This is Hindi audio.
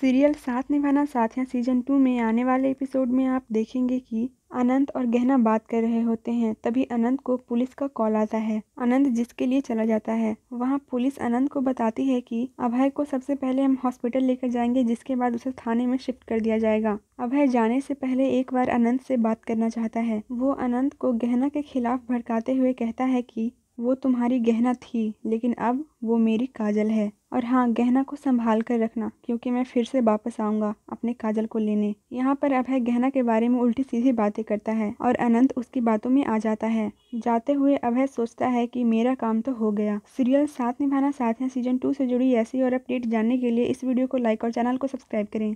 सीरियल साथ निभाना साथियाँ सीजन टू में आने वाले एपिसोड में आप देखेंगे कि अनंत और गहना बात कर रहे होते हैं तभी अनंत को पुलिस का कॉल आता है अनंत जिसके लिए चला जाता है वहाँ पुलिस अनंत को बताती है कि अभय को सबसे पहले हम हॉस्पिटल लेकर जाएंगे जिसके बाद उसे थाने में शिफ्ट कर दिया जाएगा अभय जाने से पहले एक बार अनंत से बात करना चाहता है वो अनंत को गहना के खिलाफ भड़काते हुए कहता है कि वो तुम्हारी गहना थी लेकिन अब वो मेरी काजल है और हाँ गहना को संभाल कर रखना क्योंकि मैं फिर से वापस आऊँगा अपने काजल को लेने यहाँ पर अभय गहना के बारे में उल्टी सीधी बातें करता है और अनंत उसकी बातों में आ जाता है जाते हुए अभय सोचता है कि मेरा काम तो हो गया सीरियल साथ निभाना साथ है सीजन टू से जुड़ी ऐसी और अपडेट जानने के लिए इस वीडियो को लाइक और चैनल को सब्सक्राइब करें